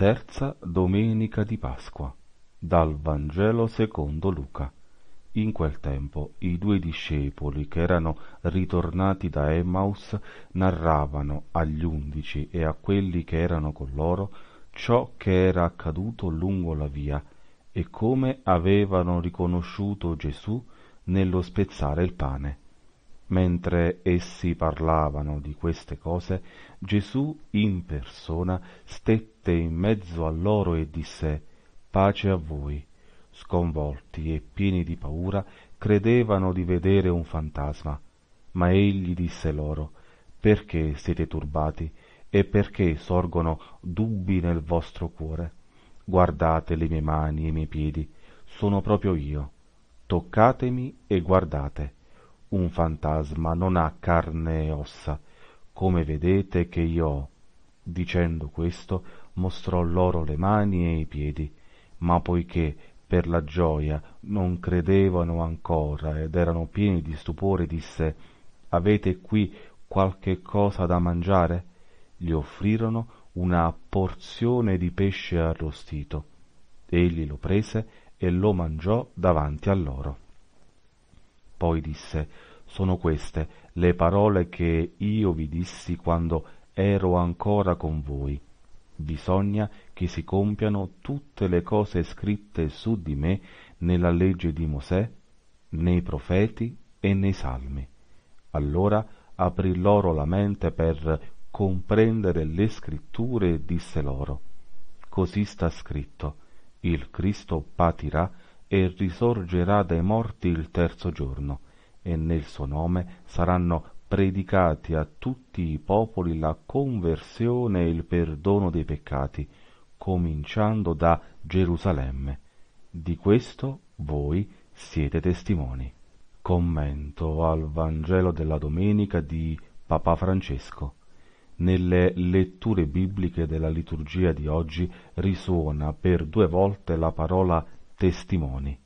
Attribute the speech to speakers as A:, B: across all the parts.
A: terza domenica di Pasqua, dal Vangelo secondo Luca. In quel tempo i due discepoli che erano ritornati da Emmaus narravano agli undici e a quelli che erano con loro ciò che era accaduto lungo la via e come avevano riconosciuto Gesù nello spezzare il pane. Mentre essi parlavano di queste cose, Gesù in persona stette stette in mezzo a loro e disse pace a voi sconvolti e pieni di paura credevano di vedere un fantasma ma egli disse loro perché siete turbati e perché sorgono dubbi nel vostro cuore guardate le mie mani e i miei piedi sono proprio io toccatemi e guardate un fantasma non ha carne e ossa come vedete che io ho dicendo questo mostrò loro le mani e i piedi, ma poiché per la gioia non credevano ancora ed erano pieni di stupore, disse Avete qui qualche cosa da mangiare? Gli offrirono una porzione di pesce arrostito. Egli lo prese e lo mangiò davanti a loro. Poi disse Sono queste le parole che io vi dissi quando ero ancora con voi bisogna che si compiano tutte le cose scritte su di me nella legge di Mosè, nei profeti e nei salmi. Allora aprì loro la mente per comprendere le scritture e disse loro, Così sta scritto, il Cristo patirà e risorgerà dai morti il terzo giorno, e nel suo nome saranno predicati a tutti i popoli la conversione e il perdono dei peccati, cominciando da Gerusalemme. Di questo voi siete testimoni. Commento al Vangelo della domenica di Papa Francesco. Nelle letture bibliche della liturgia di oggi risuona per due volte la parola testimoni.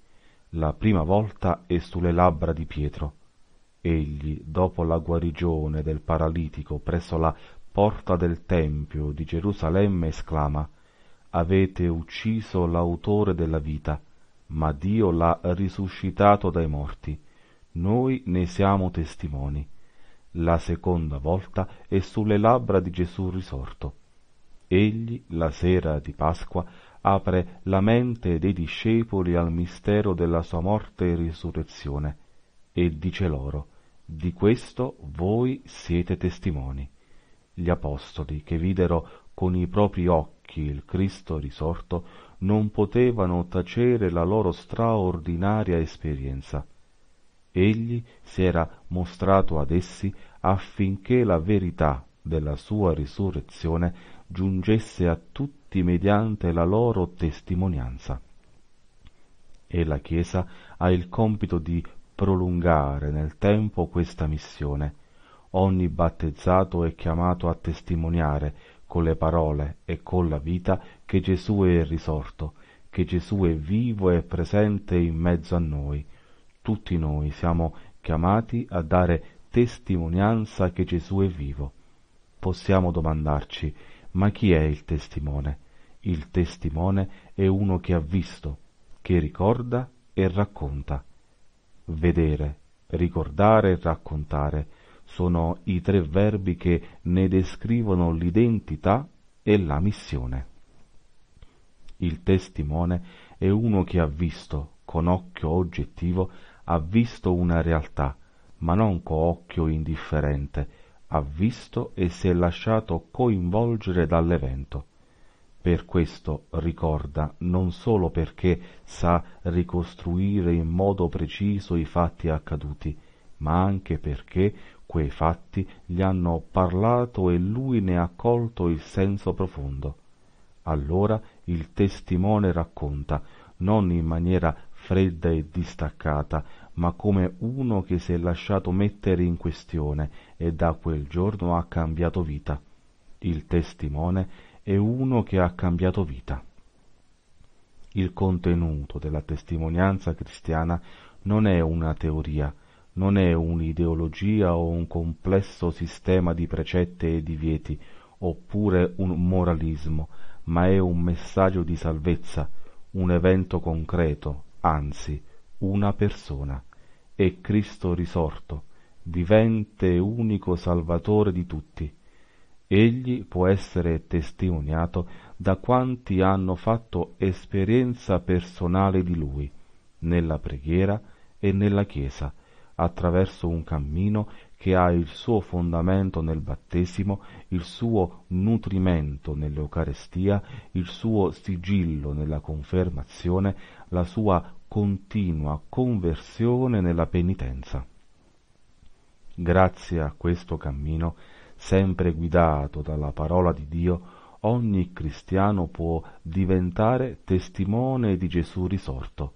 A: La prima volta è sulle labbra di Pietro, Egli, dopo la guarigione del paralitico presso la porta del Tempio di Gerusalemme, esclama Avete ucciso l'autore della vita, ma Dio l'ha risuscitato dai morti. Noi ne siamo testimoni. La seconda volta è sulle labbra di Gesù risorto. Egli, la sera di Pasqua, apre la mente dei discepoli al mistero della sua morte e risurrezione, e dice loro di questo voi siete testimoni. Gli apostoli che videro con i propri occhi il Cristo risorto non potevano tacere la loro straordinaria esperienza. Egli si era mostrato ad essi affinché la verità della sua risurrezione giungesse a tutti mediante la loro testimonianza. E la Chiesa ha il compito di prolungare nel tempo questa missione. Ogni battezzato è chiamato a testimoniare con le parole e con la vita che Gesù è risorto, che Gesù è vivo e presente in mezzo a noi. Tutti noi siamo chiamati a dare testimonianza che Gesù è vivo. Possiamo domandarci, ma chi è il testimone? Il testimone è uno che ha visto, che ricorda e racconta vedere, ricordare e raccontare sono i tre verbi che ne descrivono l'identità e la missione. Il testimone è uno che ha visto, con occhio oggettivo, ha visto una realtà, ma non con occhio indifferente, ha visto e si è lasciato coinvolgere dall'evento. Per questo ricorda non solo perché sa ricostruire in modo preciso i fatti accaduti, ma anche perché quei fatti gli hanno parlato e lui ne ha colto il senso profondo. Allora il testimone racconta, non in maniera fredda e distaccata, ma come uno che si è lasciato mettere in questione e da quel giorno ha cambiato vita. Il testimone è uno che ha cambiato vita. Il contenuto della testimonianza cristiana non è una teoria, non è un'ideologia o un complesso sistema di precette e divieti, oppure un moralismo, ma è un messaggio di salvezza, un evento concreto, anzi, una persona. È Cristo risorto, vivente e unico Salvatore di tutti. Egli può essere testimoniato da quanti hanno fatto esperienza personale di Lui, nella preghiera e nella Chiesa, attraverso un cammino che ha il suo fondamento nel battesimo, il suo nutrimento nell'Eucarestia, il suo sigillo nella confermazione, la sua continua conversione nella penitenza. Grazie a questo cammino sempre guidato dalla parola di Dio, ogni cristiano può diventare testimone di Gesù risorto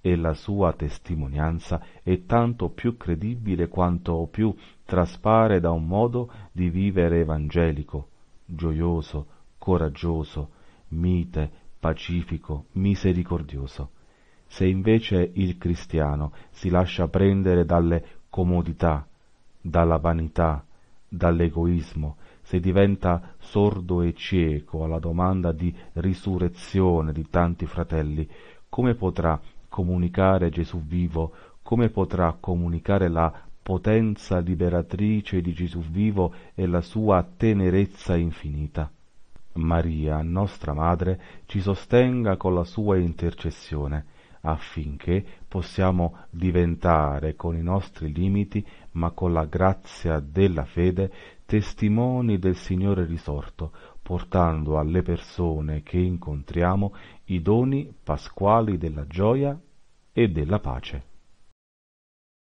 A: e la sua testimonianza è tanto più credibile quanto più traspare da un modo di vivere evangelico, gioioso, coraggioso, mite, pacifico, misericordioso. Se invece il cristiano si lascia prendere dalle comodità, dalla vanità, dall'egoismo, se diventa sordo e cieco alla domanda di risurrezione di tanti fratelli, come potrà comunicare Gesù vivo, come potrà comunicare la potenza liberatrice di Gesù vivo e la sua tenerezza infinita? Maria, nostra Madre, ci sostenga con la sua intercessione affinché possiamo diventare con i nostri limiti, ma con la grazia della fede, testimoni del Signore risorto, portando alle persone che incontriamo i doni pasquali della gioia e della pace.